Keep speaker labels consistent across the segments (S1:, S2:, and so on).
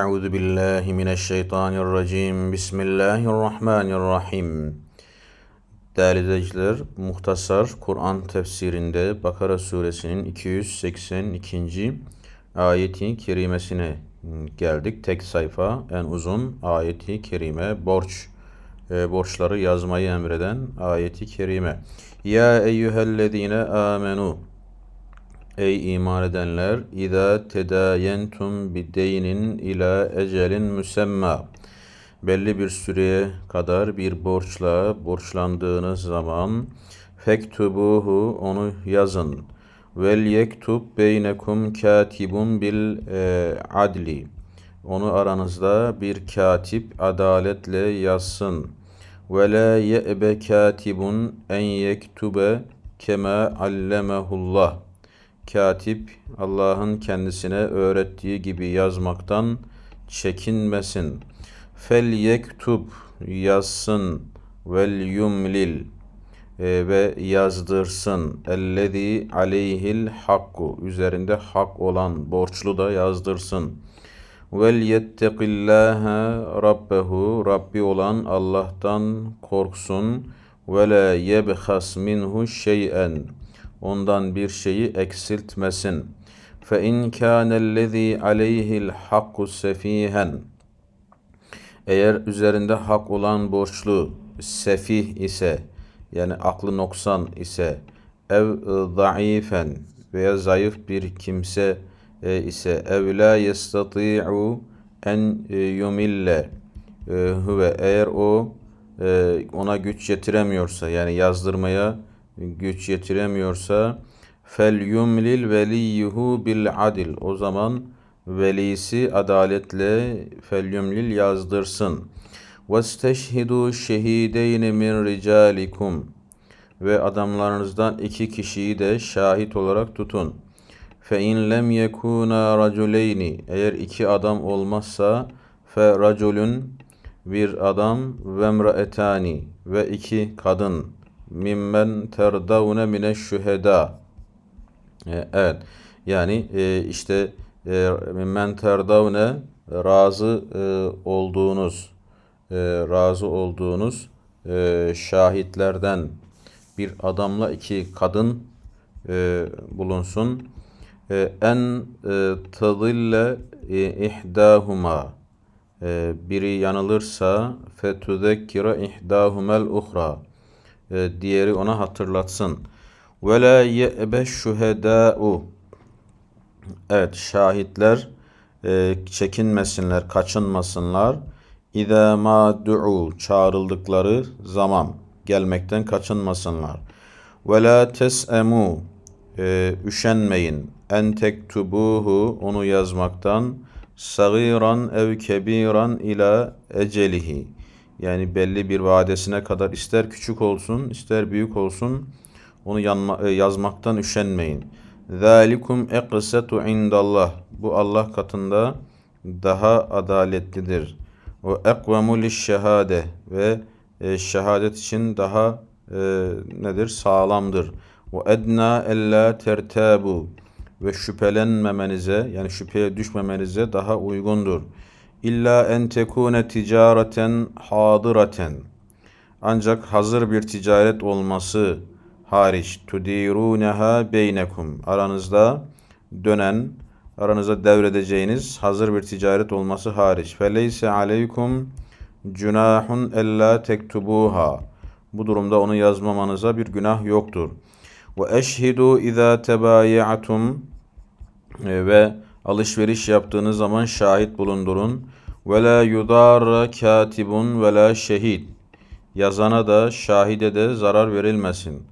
S1: أعوذ بالله من الشeytan الرجيم Bismillahirrahmanirrahim Değerli izleyiciler, Muhtasar Kur'an tefsirinde Bakara suresinin 282. ayeti kerimesine geldik. Tek sayfa en uzun ayeti kerime borç e, borçları yazmayı emreden ayeti kerime. Ya eyyühellezine amenu Ey imar edenler! İza tedayentum bideynin ila ecelin müsemma. Belli bir süreye kadar bir borçla borçlandığınız zaman fektubuhu onu yazın. Vel yektub beynekum katibun bil e, adli. Onu aranızda bir katip adaletle yazsın. Ve la ye'be katibun en yektube kema allemehullah.'' Katip Allah'ın kendisine öğrettiği gibi yazmaktan çekinmesin. Fel yektub yazsın vel yumlil ve yazdırsın. Ellezî aleyhil hakku üzerinde hak olan borçlu da yazdırsın. Vel yettekillâhe rabbehu Rabbi olan Allah'tan korksun ve la yebhas minhu şey'en ondan bir şeyi eksiltmesin. Fe in kana allazi aleyhi'l hakku sefihen eğer üzerinde hak olan borçlu sefih ise yani aklı noksan ise ev zaifen veya zayıf bir kimse e, ise ev la yestati'u en e, yumille e, huve eğer o ona güç yetiremiyorsa yani yazdırmaya güç yetiremiyorsa fel yumlil veliyuhu bil adil. O zaman velisi adaletle fel yumlil yazdırsın. Vesteşhidu şehideyni min ricalikum. Ve adamlarınızdan iki kişiyi de şahit olarak tutun. Fe in lem yekuna raculeyni. Eğer iki adam olmazsa fe raculun bir adam ve etani ve iki kadın mimmen terdavne mineşşühedâ. E, evet. Yani e, işte e, mimmen terdavne razı olduğunuz razı olduğunuz şahitlerden bir adamla iki kadın bulunsun. en tadille e, ihdahuma biri yanılırsa fetuzekkira ihdahumel uhra e, diğeri ona hatırlatsın. Ve la ye'be şuhedâ'u Evet şahitler e, çekinmesinler, kaçınmasınlar. İza ma du'u çağrıldıkları zaman gelmekten kaçınmasınlar. Ve la tes'emu e, üşenmeyin. En tektubuhu onu yazmaktan sagiran ev kebiran ila ecelihi yani belli bir vadesine kadar ister küçük olsun ister büyük olsun onu yanma, e, yazmaktan üşenmeyin. Zalikum eqsetu indallah. Bu Allah katında daha adaletlidir. O ekvemu şehade ve e, şehadet için daha e, nedir? Sağlamdır. Ve edna ella tertabu ve şüphelenmemenize yani şüpheye düşmemenize daha uygundur. İlla en tekune ticareten hadiraten. Ancak hazır bir ticaret olması hariç tudiruneha beynekum. Aranızda dönen, aranıza devredeceğiniz hazır bir ticaret olması hariç. Feleyse aleykum cunahun ella tektubuha. Bu durumda onu yazmamanıza bir günah yoktur. Ve eşhidu iza tebayiatum ee, ve Alışveriş yaptığınız zaman şahit bulundurun. Ve la yudarra katibun ve la şehid. Yazana da şahide de zarar verilmesin.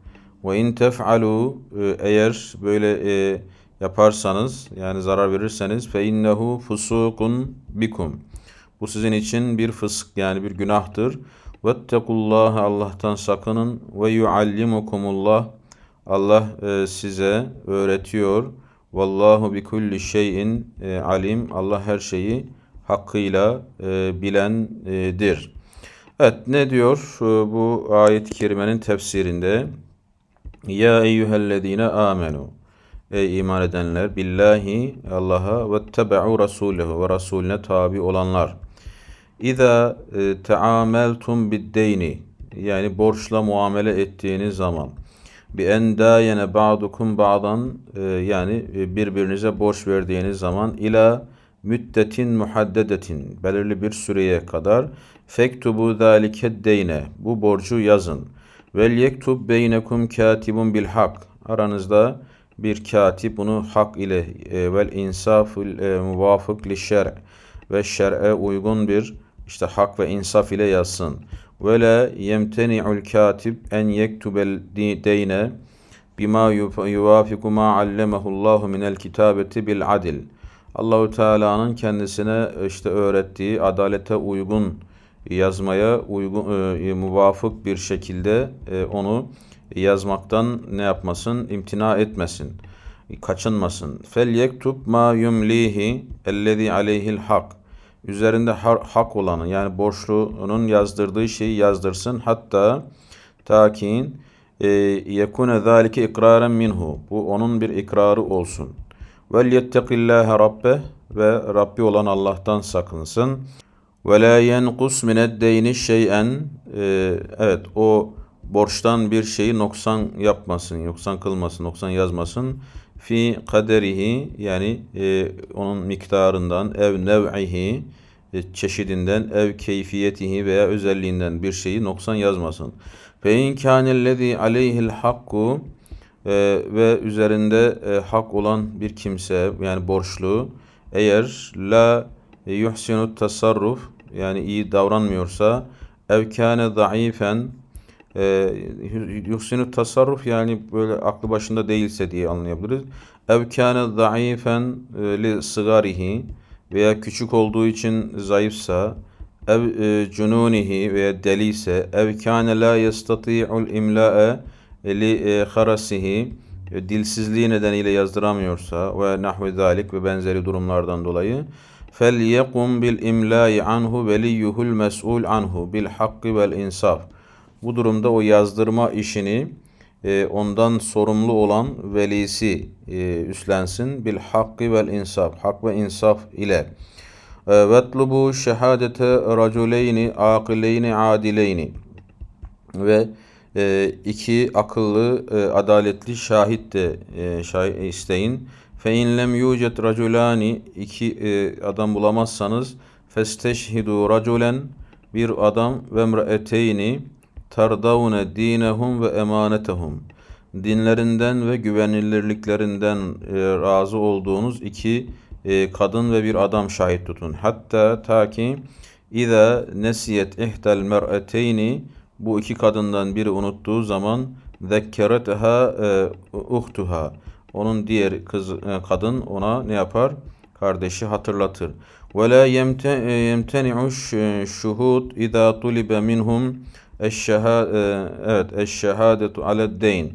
S1: Ve in tef'alu e, eğer böyle e, yaparsanız yani zarar verirseniz fe innehu fusukun bikum. Bu sizin için bir fısk yani bir günahtır. Vettekullah Allah'tan sakının ve yuallimukumullah Allah e, size öğretiyor. Vallahu bi kulli şeyin e, alim. Allah her şeyi hakkıyla e, bilendir. Evet ne diyor e, bu ayet-i kerimenin tefsirinde? Ya eyyühellezine amenu. Ey iman edenler billahi Allah'a ve tebe'u rasulehu ve rasulüne tabi olanlar. İza e, teameltum biddeyni yani borçla muamele ettiğiniz zaman bi en dayene ba'dukum ba'dan e, yani e, birbirinize borç verdiğiniz zaman ila müddetin muhaddedetin belirli bir süreye kadar fektubu zalike deyne bu borcu yazın. Vel yektub beynekum katibun bil hak aranızda bir katip bunu hak ile e, vel insaful e, muvafık li şer ve şer'e uygun bir işte hak ve insaf ile yazsın ve la yemteni'ul katib en yektubel deyne bima yuvafiku ma allemehullahu minel kitabeti bil adil. Allahu Teala'nın kendisine işte öğrettiği adalete uygun yazmaya uygun e, e, muvafık bir şekilde e, onu yazmaktan ne yapmasın? imtina etmesin. Kaçınmasın. Fel yektub ma yumlihi ellezî aleyhil hak üzerinde hak olanı yani borçluğunun yazdırdığı şeyi yazdırsın. Hatta takin e, yekune zalike ikraren minhu. Bu onun bir ikrarı olsun. Vel yettekillâhe rabbeh ve Rabbi olan Allah'tan sakınsın. Ve la yenkus mineddeyni şeyen. E, evet o borçtan bir şeyi noksan yapmasın, noksan kılmasın, noksan yazmasın fi kaderihi yani e, onun miktarından ev nev'ihi e, çeşidinden ev keyfiyetihi veya özelliğinden bir şeyi noksan yazmasın. Fe in kânellezî aleyhil hakku e, ve üzerinde e, hak olan bir kimse yani borçlu eğer la yuhsinu tasarruf yani iyi davranmıyorsa ev kâne zayıfen e, yuhsinu tasarruf yani böyle aklı başında değilse diye anlayabiliriz. Evkane zayıfen e, li sigarihi veya küçük olduğu için zayıfsa ev e, cununihi veya deli ise evkane la yestati'ul imla'e e, li harasihi dilsizliği nedeniyle yazdıramıyorsa ve nahve zalik ve benzeri durumlardan dolayı fel yekum bil imla'i anhu veliyuhul mes'ul anhu bil hakkı vel insaf.'' Bu durumda o yazdırma işini e, ondan sorumlu olan velisi e, üstlensin. Bil hakki vel insaf. Hak ve insaf ile. E, vetlubu şehadete raculeyni akileyni adileyni. Ve e, iki akıllı e, adaletli şahit de e, şah isteyin. Fe in lem yucet raculani iki e, adam bulamazsanız festeşhidu raculen bir adam ve emre'eteyni terdavne dinehum ve emanetehum. Dinlerinden ve güvenilirliklerinden e, razı olduğunuz iki e, kadın ve bir adam şahit tutun. Hatta ta ki İza nesiyet ihtel mer'eteyni bu iki kadından biri unuttuğu zaman zekkeretha e, uhtuha onun diğer kız e, kadın ona ne yapar? Kardeşi hatırlatır. Ve la e, yemteni'u e, şuhud iza tulibe minhum Eşşehad e, evet eşşehadetu aleddeyn.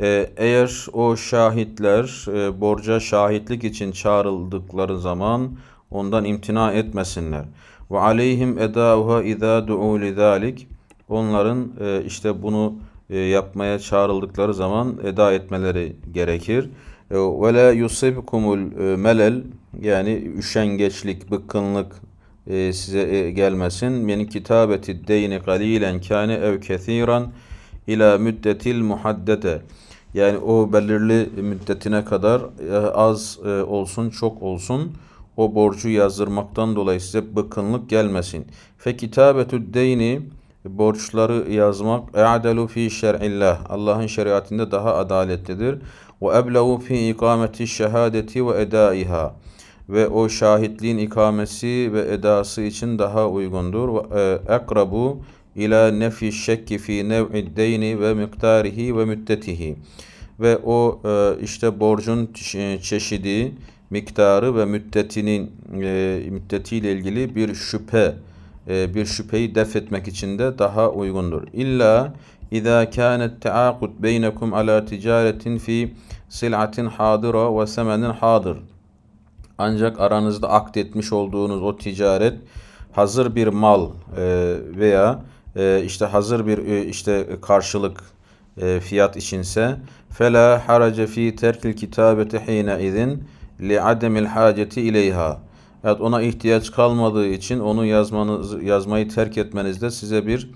S1: E, eğer o şahitler e, borca şahitlik için çağrıldıkları zaman ondan imtina etmesinler. Ve aleyhim edauha izâ du'u lidâlik. Onların işte bunu yapmaya çağrıldıkları zaman eda etmeleri gerekir. Ve la yusibkumul melel yani üşengeçlik, bıkkınlık e, size e, gelmesin. Min kitabeti deyni galilen kâne ev kethiran ila müddetil muhaddede. Yani o belirli müddetine kadar e, az e, olsun çok olsun o borcu yazdırmaktan dolayı size bıkkınlık gelmesin. Fe kitabetü deyni borçları yazmak e'adelu fi şer'illah. Allah'ın şeriatinde daha adaletlidir. Ve eblevu fi ikameti şehadeti ve edaiha ve o şahitliğin ikamesi ve edası için daha uygundur. Ekrabu e, ila nefi şekki fi nev'i deyni ve miktarihi ve müddetihi. Ve o e, işte borcun e, çeşidi, miktarı ve müddetinin müddetiyle ilgili bir şüphe bir şüpheyi def etmek için de daha uygundur. İlla اِذَا كَانَ التَّعَاقُدْ بَيْنَكُمْ عَلَى تِجَارَةٍ fi sil'atin hadira ve semenin hadır. Ancak aranızda akt etmiş olduğunuz o ticaret hazır bir mal e, veya e, işte hazır bir e, işte karşılık e, fiyat içinse fela harace fi terkil kitabeti hine izin li ademil haceti ileyha. Evet ona ihtiyaç kalmadığı için onu yazmanız yazmayı terk etmenizde size bir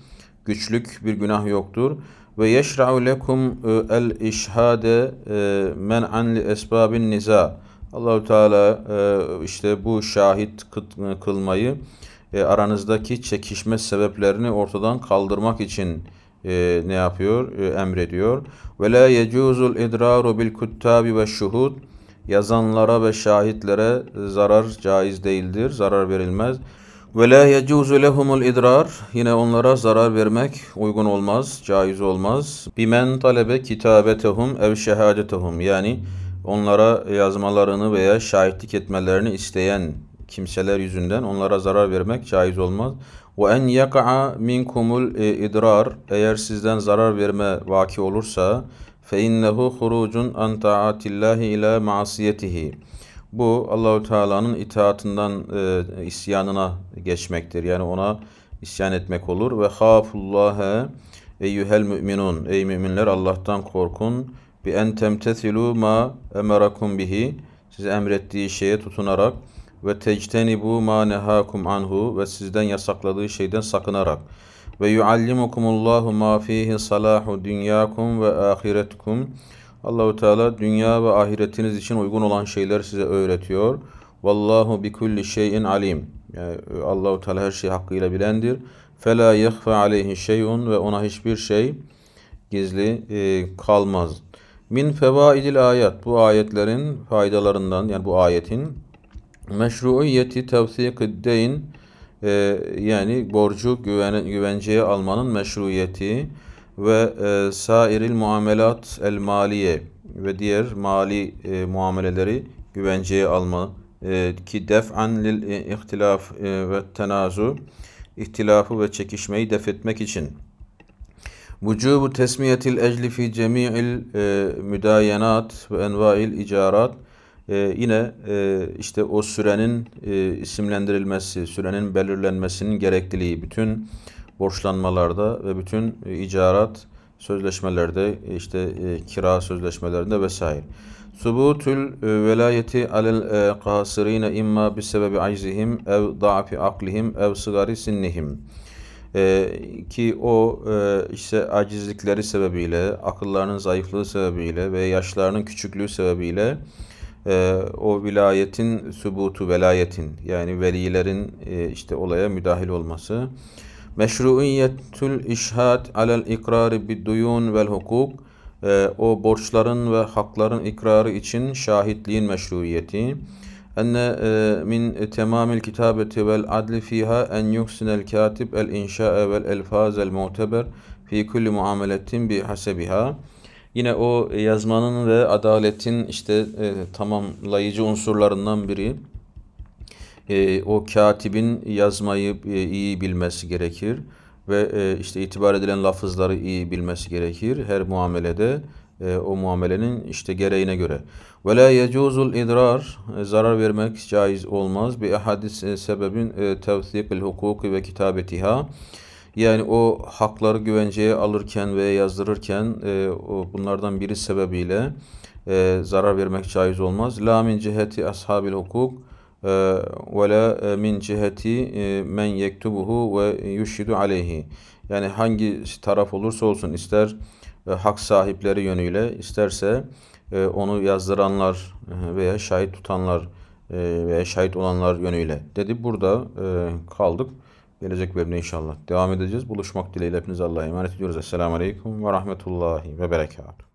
S1: güçlük, bir günah yoktur. Ve yeşra'u lekum e, el işhade e, men an li esbabin niza. Allahu Teala e, işte bu şahit kılmayı e, aranızdaki çekişme sebeplerini ortadan kaldırmak için e, ne yapıyor? emrediyor. Ve la yecuzul idraru bil kuttabi ve şuhud yazanlara ve şahitlere zarar caiz değildir, zarar verilmez. Ve la yecuzu lehumul idrar yine onlara zarar vermek uygun olmaz, caiz olmaz. Bimen talebe kitabetehum ev şehadetehum yani onlara yazmalarını veya şahitlik etmelerini isteyen kimseler yüzünden onlara zarar vermek caiz olmaz. Ve en yaka'a minkumul idrar eğer sizden zarar verme vaki olursa fe innehu hurucun an taatillahi ila masiyetihi. Bu Allahu Teala'nın itaatından e, isyanına geçmektir. Yani ona isyan etmek olur ve hafullaha eyyuhel müminun ey müminler Allah'tan korkun bi en temtesilu ma emerakum bihi size emrettiği şeye tutunarak ve tectenibu ma nehakum anhu ve sizden yasakladığı şeyden sakınarak ve yuallimukumullahu ma fihi salahu dünyakum ve ahiretkum Allahu Teala dünya ve ahiretiniz için uygun olan şeyler size öğretiyor. Vallahu bi kulli şeyin alim. Yani e, Allahu Teala her şeyi hakkıyla bilendir. Fela yahfa aleyhi şeyun ve ona hiçbir şey gizli e, kalmaz. Min fevaidil ayet. Bu ayetlerin faydalarından yani bu ayetin meşruiyeti tevsik deyn e, yani borcu güven, güvenceye almanın meşruiyeti ve e, sairil muamelat el maliye ve diğer mali e, muameleleri güvenceye alma e, ki def'an lil ihtilaf e, ve tenazu ihtilafı ve çekişmeyi defetmek etmek için Vücubu tesmiyetil ecli fi cemi'il e, müdayenat ve envail icarat. E, yine e, işte o sürenin e, isimlendirilmesi, sürenin belirlenmesinin gerekliliği bütün borçlanmalarda ve bütün e, icarat sözleşmelerde işte e, kira sözleşmelerinde vesaire. Subutül e, velayeti alel kasirine e, imma bi sebebi aczihim ev da'fi aklihim ev sigari sinnihim e, ki o e, işte acizlikleri sebebiyle, akıllarının zayıflığı sebebiyle ve yaşlarının küçüklüğü sebebiyle e, o vilayetin sübutu, velayetin yani velilerin e, işte olaya müdahil olması. Meşruiyetül işhat alel ikrari biduyun vel hukuk e, o borçların ve hakların ikrarı için şahitliğin meşruiyeti enne e, min temamil kitabeti vel adli fiha en yuksinel katib el inşa'e vel elfazel muteber fi kulli muameletin bi hasebiha. Yine o yazmanın ve adaletin işte e, tamamlayıcı unsurlarından biri. E, o katibin yazmayı e, iyi bilmesi gerekir ve e, işte itibar edilen lafızları iyi bilmesi gerekir her muamelede e, o muamelenin işte gereğine göre. Ve la yecuzul idrar e, zarar vermek caiz olmaz. Bir hadis e, sebebin e, tevsikil hukuki ve kitabetiha. Yani o hakları güvenceye alırken ve yazdırırken e, o, bunlardan biri sebebiyle e, zarar vermek caiz olmaz. La min ciheti ashabil hukuk e, ve la e, min ciheti men yektubuhu ve yüşhidu aleyhi. Yani hangi taraf olursa olsun ister e, hak sahipleri yönüyle isterse e, onu yazdıranlar e, veya şahit tutanlar e, veya şahit olanlar yönüyle dedi. Burada e, kaldık. Gelecek bölümde inşallah devam edeceğiz. Buluşmak dileğiyle hepinize Allah'a emanet ediyoruz. Esselamu Aleyküm ve Rahmetullahi ve Berekatuhu.